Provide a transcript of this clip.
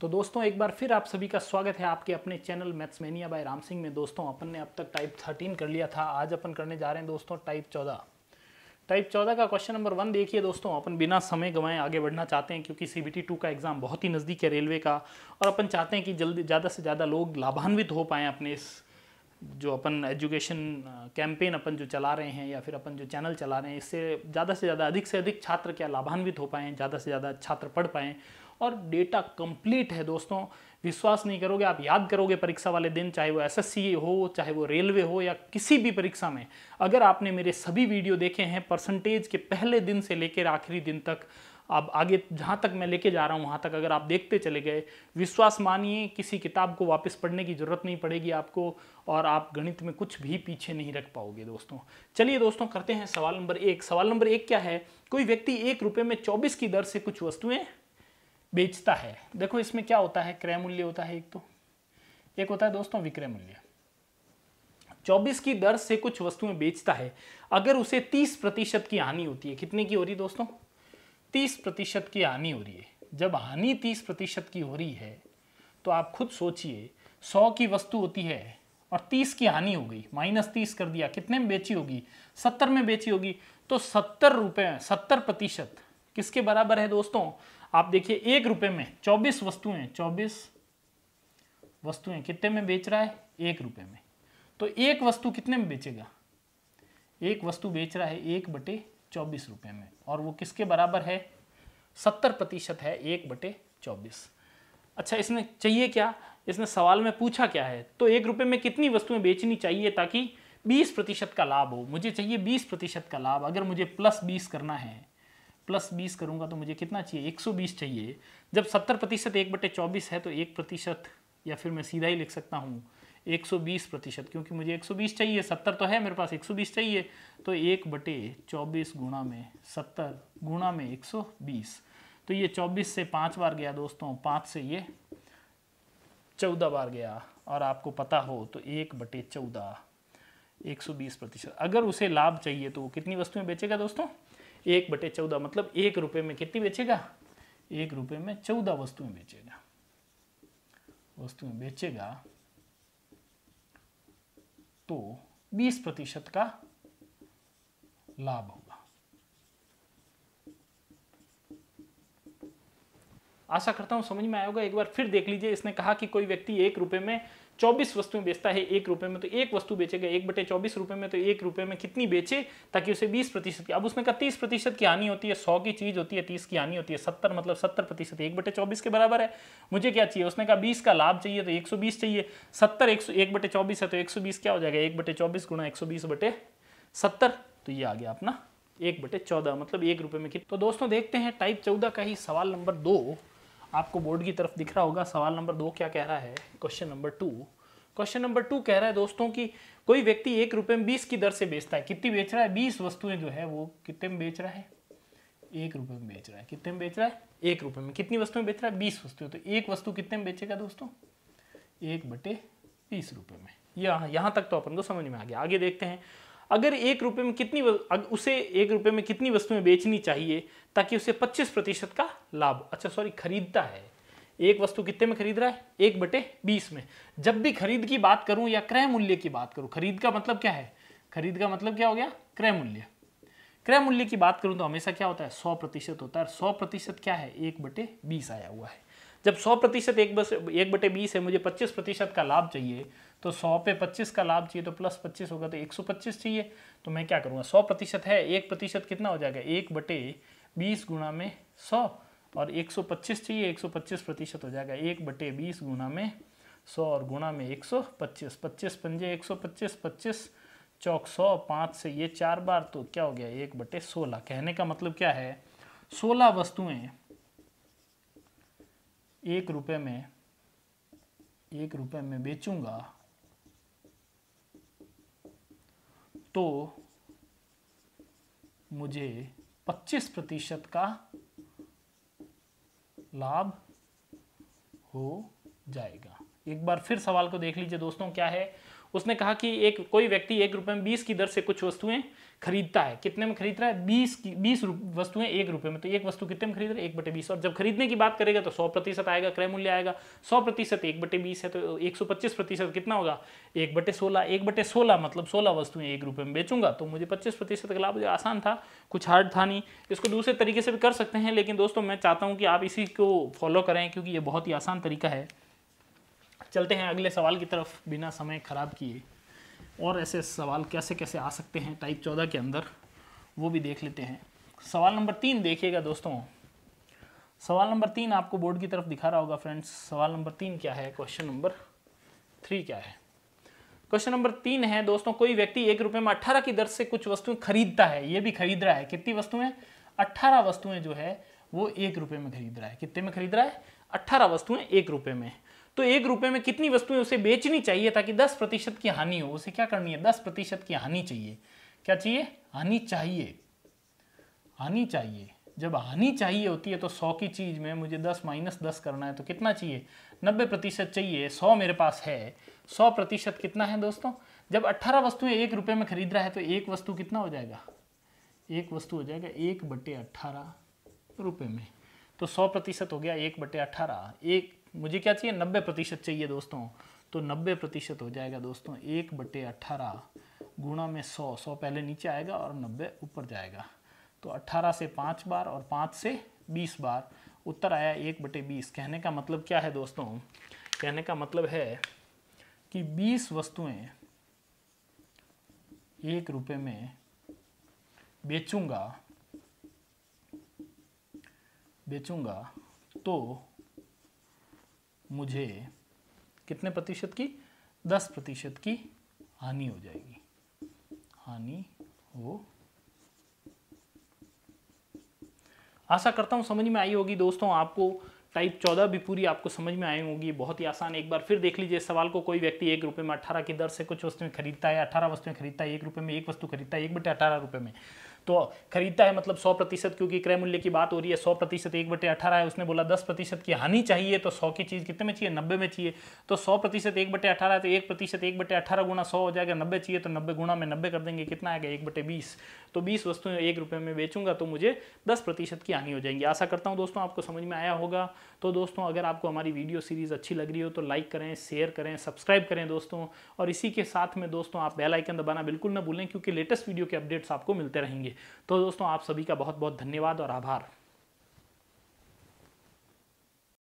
तो दोस्तों एक बार फिर आप सभी का स्वागत है आपके अपने channel Mathsmania by Ram Singh में दोस्तों अपन ने अब तक टाइप थर्टीन कर लिया था आज अपन करने जा रहे हैं दोस्तों टाइप चौदह टाइप चौदह का क्वेश्चन नंबर वन देखिए दोस्तों अपन बिना समय गवाए आगे बढ़ना चाहते हैं क्योंकि सी बी टी टू का एग्ज़ाम बहुत ही नज़दीक है रेलवे का और अपन चाहते हैं कि जल्दी ज़्यादा से ज़्यादा लोग लाभान्वित हो पाएँ अपने इस जो अपन एजुकेशन कैंपेन अपन जो चला रहे हैं या फिर अपन जो चैनल चला रहे हैं इससे ज़्यादा से ज़्यादा अधिक से अधिक छात्र क्या लाभान्वित हो पाएँ ज़्यादा से ज़्यादा छात्र पढ़ पाएँ और डेटा कंप्लीट है दोस्तों विश्वास नहीं करोगे आप याद करोगे परीक्षा वाले दिन चाहे वो एसएससी हो चाहे वो रेलवे हो या किसी भी परीक्षा में अगर आपने मेरे सभी वीडियो देखे हैं परसेंटेज के पहले दिन से लेकर आखिरी दिन तक आप आगे जहाँ तक मैं लेके जा रहा हूँ वहाँ तक अगर आप देखते चले गए विश्वास मानिए किसी किताब को वापस पढ़ने की ज़रूरत नहीं पड़ेगी आपको और आप गणित में कुछ भी पीछे नहीं रख पाओगे दोस्तों चलिए दोस्तों करते हैं सवाल नंबर एक सवाल नंबर एक क्या है कोई व्यक्ति एक रुपये में चौबीस की दर से कुछ वस्तुएँ बेचता है देखो इसमें क्या होता है क्रय मूल्य होता है एक तो एक होता है दोस्तों विक्रय मूल्य 24 की दर से कुछ वस्तुएं बेचता है अगर उसे 30 प्रतिशत की हानि होती है कितने की हो रही है दोस्तों 30 प्रतिशत की हानि हो रही है जब हानि 30 प्रतिशत की हो रही है तो आप खुद सोचिए 100 की वस्तु होती है और 30 की हानि हो गई माइनस तीस कर दिया कितने में बेची होगी 70 में बेची होगी तो सत्तर रुपये सत्तर प्रतिशत किसके बराबर है दोस्तों आप देखिए एक रुपए में चौबीस वस्तुएं चौबीस वस्तुएं कितने में बेच रहा है एक रुपए में तो एक वस्तु कितने में बेचेगा एक वस्तु बेच रहा है एक बटे चौबीस रुपए में और वो किसके बराबर है सत्तर प्रतिशत है एक बटे चौबीस अच्छा इसने चाहिए क्या इसने सवाल में पूछा क्या है तो एक रुपए में कितनी वस्तुएं बेचनी चाहिए ताकि बीस प्रतिशत का लाभ हो मुझे चाहिए बीस प्रतिशत का लाभ अगर मुझे प्लस बीस करना है प्लस बीस करूँगा तो मुझे कितना चाहिए एक सौ बीस चाहिए जब सत्तर प्रतिशत एक बटे चौबीस है तो एक प्रतिशत या फिर मैं सीधा ही लिख सकता हूँ एक सौ बीस प्रतिशत क्योंकि मुझे एक सौ बीस चाहिए सत्तर तो है मेरे पास एक सौ बीस चाहिए तो एक बटे चौबीस गुणा में सत्तर गुणा में एक सौ बीस तो ये चौबीस से पाँच बार गया दोस्तों पाँच से ये चौदह बार गया और आपको पता हो तो एक बटे चौदह 120 प्रतिशत अगर उसे लाभ चाहिए तो वो कितनी वस्तुएं बेचेगा दोस्तों एक बटे चौदह मतलब एक रुपये में कितनी बेचेगा एक रुपये में चौदह वस्तुएं बेचेगा वस्तुएं बेचेगा तो 20 प्रतिशत का लाभ होगा आशा करता हूं समझ में आएगा एक बार फिर देख लीजिए इसने कहा कि कोई व्यक्ति एक रुपए में चौबीस वस्तुएं बेचता है एक रुपए में तो एक वस्तु बेचेगा एक बटे चौबीस रुपए में तो एक रुपए में कितनी बेचे ताकि उसे 20 प्रतिशत की अब उसमें का 30 प्रतिशत की हानि होती है सौ की चीज़ होती है तीस की हानि होती है सत्तर मतलब सत्तर प्रतिशत एक बटे चौबीस के बराबर है मुझे क्या चाहिए उसने कहा बीस का लाभ चाहिए तो एक चाहिए सत्तर एक सौ एक बटे चौबीस है तो एक क्या हो जाएगा एक बटे चौबीस गुणा एक बटे सत्तर तो ये आ गया अपना एक बटे चौदह मतलब एक रुपये में कितना तो दोस्तों देखते हैं टाइप चौदह का ही सवाल नंबर दो आपको बोर्ड की तरफ दिख रहा होगा सवाल नंबर दो क्या कह रहा है question number two question number two कह रहा है दोस्तों कि कोई व्यक्ति एक रुपये में बीस की दर से बेचता है कितनी बेच रहा है बीस वस्तुएं जो है वो कितने में बेच रहा है एक रुपये में बेच रहा है कितने में बेच रहा है एक रुपये में कितनी वस्तुएं बेच रहा है बीस वस्तुएं तो एक वस्तु कितने में बेचेगा दोस्तों एक बटे बीस रुपये में यहाँ यहाँ तक तो अपन को समझ में आ गया आगे देखते हैं अगर एक रुपये में कितनी उसे एक रुपये में कितनी वस्तुएं बेचनी चाहिए ताकि उसे पच्चीस प्रतिशत का लाभ अच्छा सॉरी खरीदता है एक वस्तु कितने में खरीद रहा है एक बटे बीस में जब भी खरीद की बात करूं या क्रय मूल्य की बात करूं खरीद का मतलब क्या है खरीद का मतलब क्या हो गया क्रय मूल्य क्रय मूल्य की बात करूं तो हमेशा क्या होता है सौ प्रतिशत होता है सौ प्रतिशत क्या है एक बटे बीस आया हुआ है जब सौ प्रतिशत एक बस एक बटे बीस है मुझे पच्चीस प्रतिशत का लाभ चाहिए तो सौ पे पच्चीस का लाभ चाहिए तो प्लस पच्चीस होगा तो एक सौ पच्चीस चाहिए तो मैं क्या करूँगा सौ प्रतिशत है एक प्रतिशत कितना हो जाएगा एक बटे बीस गुणा में सौ और एक सौ पच्चीस चाहिए एक सौ पच्चीस प्रतिशत हो जाएगा एक बटे बीस गुणा में सौ और गुणा में एक सौ पच्चीस पच्चीस पंजे एक सौ पच्चीस पच्चीस चौक सौ पाँच से ये चार बार तो क्या हो गया एक बटे सोलह कहने का मतलब क्या है सोलह वस्तुएं एक रुपये में एक रुपये में बेचूंगा तो मुझे 25 प्रतिशत का लाभ हो जाएगा एक बार फिर सवाल को देख लीजिए दोस्तों क्या है उसने कहा कि एक कोई व्यक्ति एक रुपये में बीस की दर से कुछ वस्तुएं खरीदता है कितने में खरीद रहा है बीस की बीस वस्तुएं एक रुपये में तो एक वस्तु कितने में खरीद रहा है एक बटे बीस और जब खरीदने की बात करेगा तो सौ प्रतिशत आएगा क्रय मूल्य आएगा सौ प्रतिशत एक बटे बीस है तो एक सौ पच्चीस प्रतिशत कितना होगा एक बटे सोलह एक बटे सोलह मतलब सोलह वस्तुएं एक रुपये में बेचूंगा तो मुझे पच्चीस प्रतिशत का लाभ मुझे आसान था कुछ हार्ड था नहीं इसको दूसरे तरीके से भी कर सकते हैं लेकिन दोस्तों मैं चाहता हूँ कि आप इसी को फॉलो करें क्योंकि ये बहुत ही आसान तरीका है चलते हैं अगले सवाल की तरफ बिना समय ख़राब किए और ऐसे सवाल कैसे कैसे आ सकते हैं टाइप चौदह के अंदर वो भी देख लेते हैं सवाल नंबर तीन देखिएगा दोस्तों सवाल नंबर तीन आपको बोर्ड की तरफ दिखा रहा होगा फ्रेंड्स सवाल नंबर तीन क्या है क्वेश्चन नंबर थ्री क्या है क्वेश्चन नंबर तीन है दोस्तों कोई व्यक्ति एक रुपये में अट्ठारह की दर से कुछ वस्तुएं खरीदता है ये भी खरीद रहा है कितनी वस्तुएं अट्ठारह वस्तुएं जो है वो एक रुपये में खरीद रहा है कितने में खरीद रहा है अट्ठारह वस्तुएं एक रुपये में तो एक रुपए में कितनी वस्तुएं उसे बेचनी चाहिए ताकि दस प्रतिशत की हानि हो उसे क्या करनी है दस प्रतिशत की हानि चाहिए क्या चाहिए हानि चाहिए हानि चाहिए जब हानि चाहिए होती है तो सौ की चीज़ में मुझे दस माइनस दस करना है तो कितना चाहिए नब्बे प्रतिशत चाहिए सौ मेरे पास है सौ प्रतिशत कितना है दोस्तों जब अट्ठारह वस्तुएं एक रुपए में खरीद रहा है तो एक वस्तु कितना हो जाएगा एक वस्तु हो जाएगा एक बटे अट्ठारह रुपये में तो सौ प्रतिशत हो गया एक बटे अट्ठारह एक मुझे क्या चाहिए नब्बे प्रतिशत चाहिए दोस्तों तो नब्बे प्रतिशत हो जाएगा दोस्तों एक बटे अट्ठारह गुणा में सौ सौ पहले नीचे आएगा और नब्बे ऊपर जाएगा तो अट्ठारह से पाँच बार और पाँच से बीस बार उत्तर आया एक बटे बीस कहने का मतलब क्या है दोस्तों कहने का मतलब है कि बीस वस्तुएं एक रुपये में बेचूंगा बेचूंगा तो मुझे कितने प्रतिशत की दस प्रतिशत की हानि हो जाएगी हानि हो आशा करता हूं समझ में आई होगी दोस्तों आपको टाइप चौदह भी पूरी आपको समझ में आई होगी बहुत ही आसान एक बार फिर देख लीजिए इस सवाल को कोई व्यक्ति एक रुपये में अठारह की दर से कुछ वस्तुएं खरीदता है अठारह वस्तुएं खरीदता है एक रुपये में एक वस्तु खरीदता है एक बटे अठारह रुपये में तो खरीदता है मतलब सौ प्रतिशत क्योंकि क्रय मूल्य की बात हो रही है सौ प्रतिशत एक बटे अठारह है उसने बोला दस प्रतिशत की हानि चाहिए तो सौ की चीज़ कितने में चाहिए नब्बे में चाहिए तो सौ प्रतिशत एक बटे अठारह है तो एक प्रतिशत एक बटे अठारह गुणा सौ हो जाएगा नब्बे चाहिए तो नब्बे गुणा में नब्बे कर देंगे कितना आएगा एक बटे बीस तो बीस वस्तुएं एक रुपये में बेचूंगा तो मुझे दस प्रतिशत की हानि हो जाएगी आशा करता हूँ दोस्तों आपको समझ में आया होगा तो दोस्तों अगर आपको हमारी वीडियो सीरीज़ अच्छी लग रही हो तो लाइक करें शेयर करें सब्सक्राइब करें दोस्तों और इसी के साथ में दोस्तों आप बेल आइकन दबाना बिल्कुल ना भूलें क्योंकि लेटेस्ट वीडियो के अपडेट्स आपको मिलते रहेंगे तो दोस्तों आप सभी का बहुत बहुत धन्यवाद और आभार